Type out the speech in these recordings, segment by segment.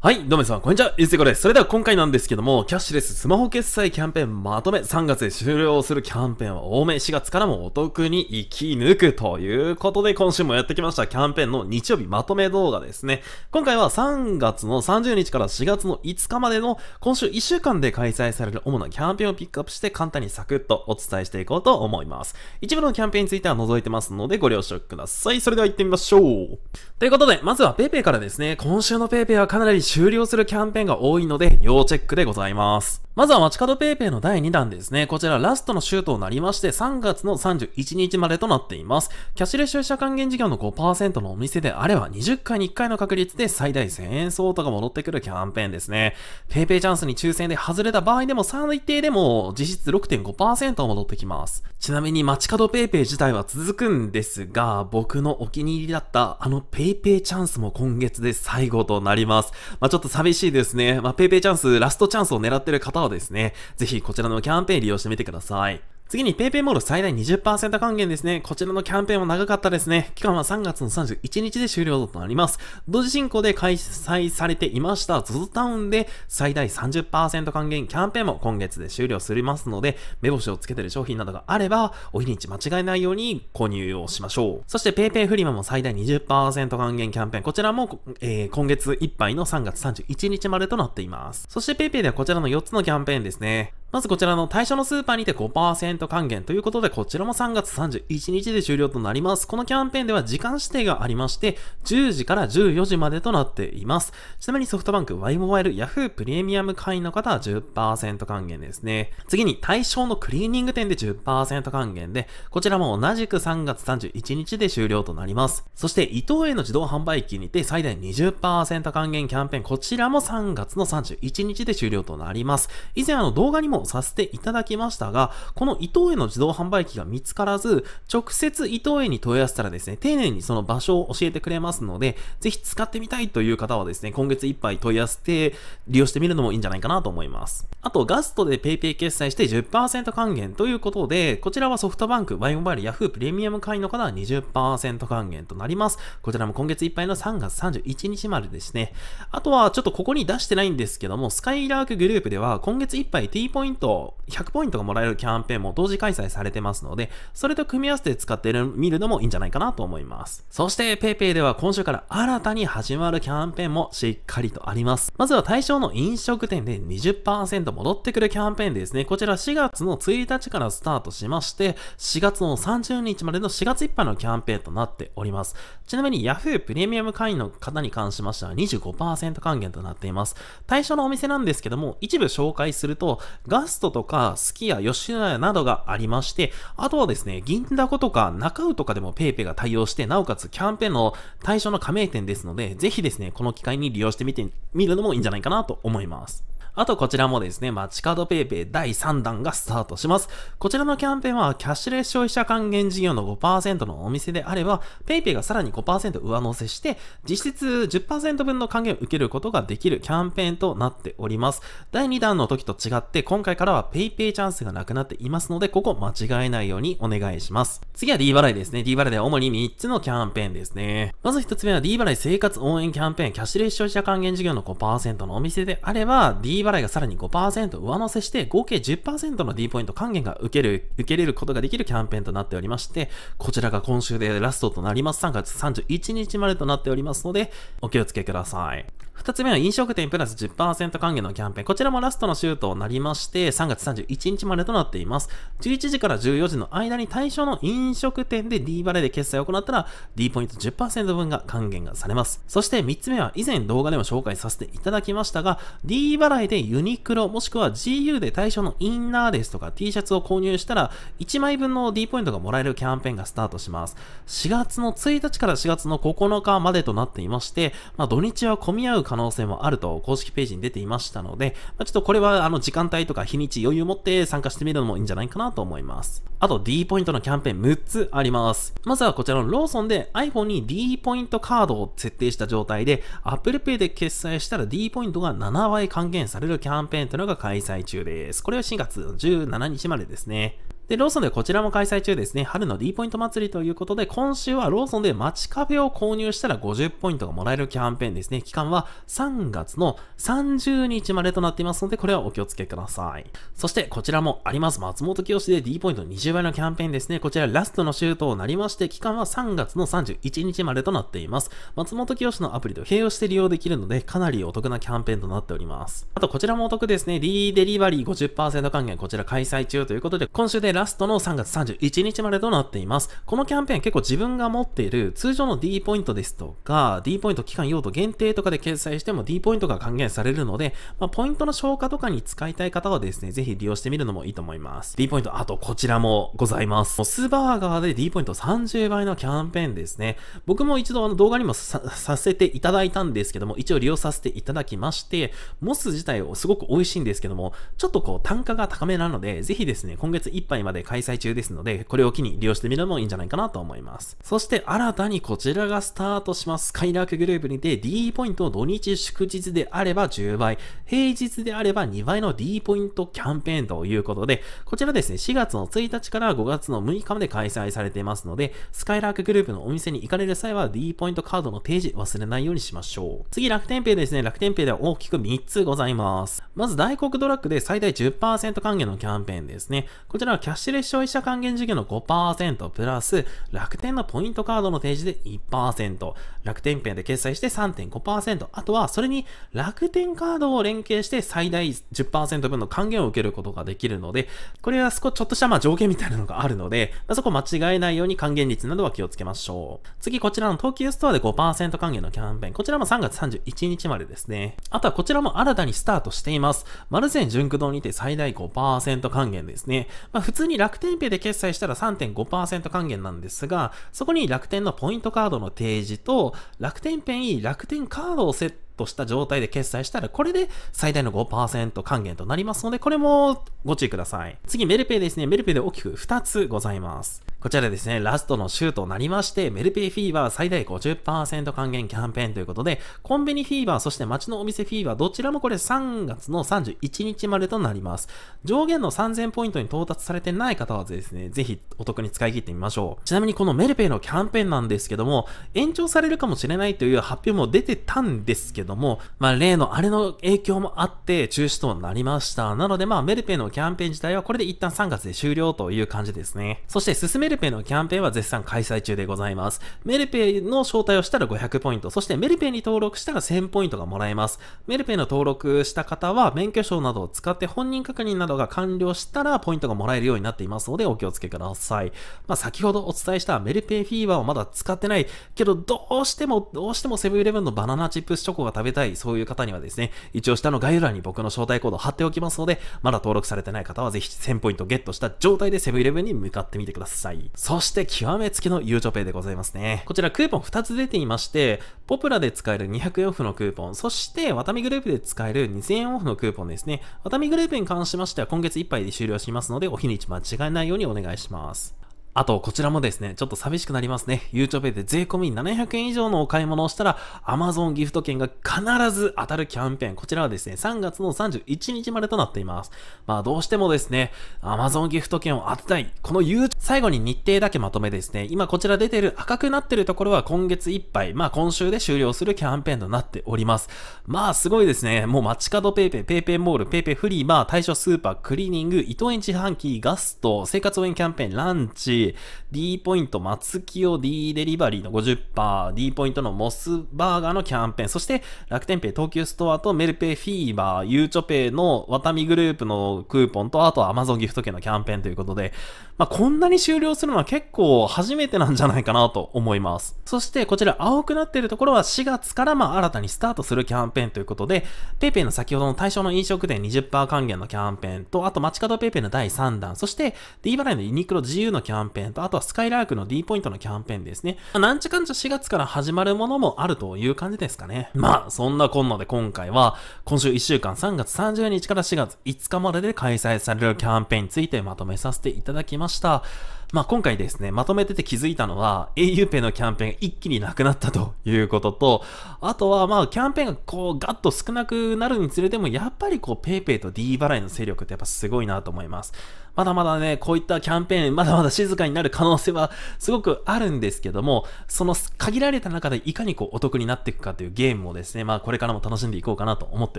はい、どうも皆さん、こんにちは、ゆうてこです。それでは今回なんですけども、キャッシュレススマホ決済キャンペーンまとめ、3月で終了するキャンペーンは多め、4月からもお得に生き抜くということで、今週もやってきましたキャンペーンの日曜日まとめ動画ですね。今回は3月の30日から4月の5日までの今週1週間で開催される主なキャンペーンをピックアップして簡単にサクッとお伝えしていこうと思います。一部のキャンペーンについては覗いてますのでご了承ください。それでは行ってみましょう。ということで、まずは PayPay からですね、今週の PayPay はかなり終了するキャンペーンが多いので、要チェックでございます。まずは街角ペイペイの第2弾ですね。こちらラストのシュートになりまして、3月の31日までとなっています。キャッシュレス出社還元事業の5%のお店であれば、20回に1回の確率で最大1000円相当が戻ってくるキャンペーンですね。ペイペイチャンスに抽選で外れた場合でも一定でも実質6.5%戻ってきます。ちなみに街角ペイペイ自体は続くんですが、僕のお気に入りだったあの PayPay チャンスも今月で最後となります。まあ、ちょっと寂しいですね。まあ、PayPay チャンス、ラストチャンスを狙ってる方はですね。ぜひこちらのキャンペーン利用してみてください。次に PayPay モール最大20%還元ですね。こちらのキャンペーンも長かったですね。期間は3月の31日で終了となります。同時進行で開催されていました ZOZO タウンで最大30%還元キャンペーンも今月で終了するますので、目星をつけてる商品などがあれば、お日にち間違えないように購入をしましょう。そして PayPay フリマも最大20%還元キャンペーン。こちらも、えー、今月いっぱいの3月31日までとなっています。そして PayPay ではこちらの4つのキャンペーンですね。まずこちらの対象のスーパーにて5%ント還元ということで、こちらも3月31日で終了となります。このキャンペーンでは時間指定がありまして、10時から14時までとなっています。ちなみにソフトバンク Y モバイル Yahoo プレミアム会員の方は10%還元ですね。次に対象のクリーニング店で10%還元で、こちらも同じく3月31日で終了となります。そして、伊藤への自動販売機にて最大20%還元キャンペーン、こちらも3月の31日で終了となります。以前あの動画にもさせていただきましたが、この伊伊藤への自動販売機が見つからず、直接伊藤園に問い合わせたらですね、丁寧にその場所を教えてくれますので、ぜひ使ってみたいという方はですね、今月いっぱい問い合わせて利用してみるのもいいんじゃないかなと思います。あと、ガストで PayPay 決済して10%還元ということで、こちらはソフトバンク、ワイモバイル、ヤフープレミアム会員の方は20%還元となります。こちらも今月いっぱいの3月31日までですね。あとは、ちょっとここに出してないんですけども、スカイラークグループでは今月いっぱい T ポイント100ポイントがもらえるキャンペーンも同時開催されてますので、それと組み合わせて使って見るのもいいんじゃないかなと思います。そして PayPay では今週から新たに始まるキャンペーンもしっかりとあります。まずは対象の飲食店で20%戻ってくるキャンペーンですね。こちら4月の1日からスタートしまして、4月の30日までの4月いっぱいのキャンペーンとなっております。ちなみに Yahoo プレミアム会員の方に関しましては25%還元となっています。対象のお店なんですけども、一部紹介すると、ガストとか、スキや吉野家などががありまして、あとはですね、銀だことか中尾とかでも PayPay が対応して、なおかつキャンペーンの対象の加盟店ですので、ぜひですね、この機会に利用してみてみるのもいいんじゃないかなと思います。あとこちらもですね、街角ペイペ PayPay 第3弾がスタートします。こちらのキャンペーンは、キャッシュレス消費者還元事業の5%のお店であれば、PayPay がさらに5%上乗せして、実質10%分の還元を受けることができるキャンペーンとなっております。第2弾の時と違って、今回からは PayPay チャンスがなくなっていますので、ここ間違えないようにお願いします。次は D 払いですね。D 払いでは主に3つのキャンペーンですね。まず1つ目は D 払い生活応援キャンペーン、キャッシュレス消費者還元事業の5%のお店であれば、D 払い払いがさらに5%上乗せして合計10%の D ポイント還元が受ける、受けれることができるキャンペーンとなっておりまして、こちらが今週でラストとなります。3月31日までとなっておりますので、お気をつけください。二つ目は飲食店プラス10%還元のキャンペーン。こちらもラストの週となりまして、3月31日までとなっています。11時から14時の間に対象の飲食店で D バレーで決済を行ったら、D ポイント10%分が還元がされます。そして三つ目は以前動画でも紹介させていただきましたが、D 払いでユニクロもしくは GU で対象のインナーですとか T シャツを購入したら、1枚分の D ポイントがもらえるキャンペーンがスタートします。4月の1日から4月の9日までとなっていまして、まあ、土日は混み合う可能性もあると公式ページに出ていましたので、まあ、ちょっとこれはあの時間帯とか日にち余裕持って参加してみるのもいいんじゃないかなと思います。あと D ポイントのキャンペーン6つあります。まずはこちらのローソンで iPhone に D ポイントカードを設定した状態で Apple Pay で決済したら D ポイントが7倍還元されるキャンペーンというのが開催中です。これは4月17日までですね。で、ローソンでこちらも開催中ですね。春の D ポイント祭りということで、今週はローソンで街カフェを購入したら50ポイントがもらえるキャンペーンですね。期間は3月の30日までとなっていますので、これはお気をつけください。そしてこちらもあります。松本清で D ポイント20倍のキャンペーンですね。こちらラストの週となりまして、期間は3月の31日までとなっています。松本清のアプリと併用して利用できるので、かなりお得なキャンペーンとなっております。あとこちらもお得ですね。D デリバリー50%還元、こちら開催中ということで、今週でラストの3月31日までとなっています。このキャンペーン結構自分が持っている通常の D ポイントですとか、D ポイント期間用途限定とかで掲載しても D ポイントが還元されるので、まあ、ポイントの消化とかに使いたい方はですね、ぜひ利用してみるのもいいと思います。D ポイント、あとこちらもございます。モスバーガーで D ポイント30倍のキャンペーンですね。僕も一度あの動画にもさせていただいたんですけども、一応利用させていただきまして、モス自体をすごく美味しいんですけども、ちょっとこう単価が高めなので、ぜひですね、今月いっぱいまで開催中ですので、これを機に利用してみるのもいいんじゃないかなと思います。そして新たにこちらがスタートします。スカイラークグループにて D ポイントを土日祝日であれば10倍、平日であれば2倍の D ポイントキャンペーンということで、こちらですね、4月の1日から5月の6日まで開催されていますので、スカイラークグループのお店に行かれる際は D ポイントカードの提示忘れないようにしましょう。次、楽天ペイですね。楽天ペイでは大きく3つございます。まず、大黒ドラッグで最大10%還元のキャンペーンですね。こちらはキャッシュレス消費者還元事業の5%プラス、楽天のポイントカードの提示で1%、楽天ペイで決済して3.5%、あとはそれに楽天カードを連携して最大10%分の還元を受けることができるので、これは少ちょっとしたまあ条件みたいなのがあるので、そこ間違えないように還元率などは気をつけましょう。次、こちらの東急ストアで5%還元のキャンペーン。こちらも3月31日までですね。あとはこちらも新たにスタートしています。マルゼン純駆動にて最大5%還元ですね。まあ普通通に楽天ペイで決済したら3.5%還元なんですが、そこに楽天のポイントカードの提示と、楽天ペイ、楽天カードをセットとした状態で決済したら、これで最大の5%還元となりますので、これもご注意ください。次、メルペイですね。メルペイで大きく2つございます。こちらですね、ラストの週となりまして、メルペイフィーバー最大50%還元キャンペーンということで、コンビニフィーバー、そして街のお店フィーバー、どちらもこれ3月の31日までとなります。上限の3000ポイントに到達されてない方はですね、ぜひお得に使い切ってみましょう。ちなみにこのメルペイのキャンペーンなんですけども、延長されるかもしれないという発表も出てたんですけども、まあ例のあれの影響もあって中止となりました。なのでまあメルペイのキャンペーン自体はこれで一旦3月で終了という感じですね。そして進めメルペイのキャンペーンは絶賛開催中でございます。メルペイの招待をしたら500ポイント、そしてメルペイに登録したら1000ポイントがもらえます。メルペイの登録した方は免許証などを使って本人確認などが完了したらポイントがもらえるようになっていますのでお気をつけください。まあ、先ほどお伝えしたメルペイフィーバーをまだ使ってないけどどうしてもどうしてもセブンイレブンのバナナチップスチョコが食べたいそういう方にはですね、一応下の概要欄に僕の招待コードを貼っておきますので、まだ登録されてない方はぜひ1000ポイントゲットした状態でセブンイレブンに向かってみてください。い。そして極めつきのゆうちょペイでございますね。こちらクーポン2つ出ていまして、ポプラで使える200円オフのクーポン、そしてワタミグループで使える2000円オフのクーポンですね。ワタミグループに関しましては今月いっぱいで終了しますので、お日にち間違えないようにお願いします。あと、こちらもですね、ちょっと寂しくなりますね。y o u t Pay で税込み700円以上のお買い物をしたら、Amazon ギフト券が必ず当たるキャンペーン。こちらはですね、3月の31日までとなっています。まあ、どうしてもですね、Amazon ギフト券を当てたい。このゆう、最後に日程だけまとめですね、今こちら出てる赤くなってるところは今月いっぱい、まあ今週で終了するキャンペーンとなっております。まあ、すごいですね。もう街角 PayPay、PayPay モール、PayPay フリー、まあ対象スーパー、クリーニング、伊藤園自販機、ガスト、生活応援キャンペーン、ランチ、D ポイント松清 D デリバリーの50%、D ポイントのモスバーガーのキャンペーン、そして楽天ペイ東急ストアとメルペイフィーバー、ゆうちょペイのワタミグループのクーポンと、あとはマゾンギフト券のキャンペーンということで、まあ、こんなに終了するのは結構初めてなんじゃないかなと思います。そしてこちら青くなっているところは4月からまあ新たにスタートするキャンペーンということで、PayPay の先ほどの対象の飲食店20%還元のキャンペーンと、あと街角 PayPay の第3弾、そして D 払いのユニクロ自由のキャンペーンペーンと、あとはスカイラークの D ポイントのキャンペーンですね。まあ、なんちゃかんちゃ4月から始まるものもあるという感じですかね。まあ、そんなこんなで今回は、今週1週間3月30日から4月5日までで開催されるキャンペーンについてまとめさせていただきました。まあ、今回ですね、まとめてて気づいたのは、auPay のキャンペーンが一気になくなったと いうことと、あとは、まあ、キャンペーンがこう、ガッと少なくなるにつれても、やっぱりこう、PayPay と D 払いの勢力ってやっぱすごいなと思います。まだまだね、こういったキャンペーン、まだまだ静かになる可能性はすごくあるんですけども、その限られた中でいかにこうお得になっていくかというゲームをですね、まあこれからも楽しんでいこうかなと思って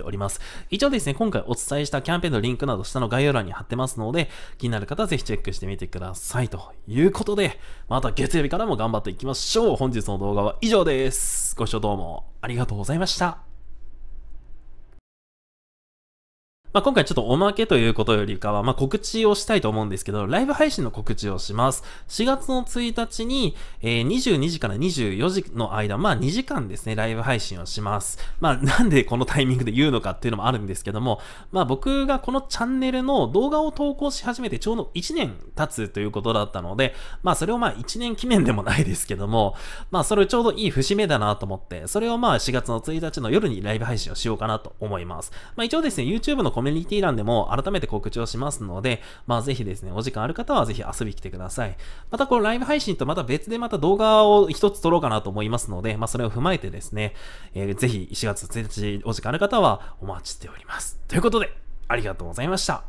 おります。一応ですね、今回お伝えしたキャンペーンのリンクなど下の概要欄に貼ってますので、気になる方はぜひチェックしてみてくださいと。ということで、また月曜日からも頑張っていきましょう。本日の動画は以上です。ご視聴どうもありがとうございました。まあ、今回ちょっとおまけということよりかは、まあ、告知をしたいと思うんですけど、ライブ配信の告知をします。4月の1日に、えー、22時から24時の間、まあ、2時間ですね、ライブ配信をします。まあ、なんでこのタイミングで言うのかっていうのもあるんですけども、まあ、僕がこのチャンネルの動画を投稿し始めてちょうど1年経つということだったので、まあ、それをま1年記念でもないですけども、まあ、それちょうどいい節目だなと思って、それをま4月の1日の夜にライブ配信をしようかなと思います。まあ、一応ですね、YouTube のコミュニティ欄でも改めて告知をしますので、まあぜひですね、お時間ある方はぜひ遊び来てください。またこのライブ配信とまた別でまた動画を一つ撮ろうかなと思いますので、まあそれを踏まえてですね、えー、ぜひ1月1日お時間ある方はお待ちしております。ということで、ありがとうございました。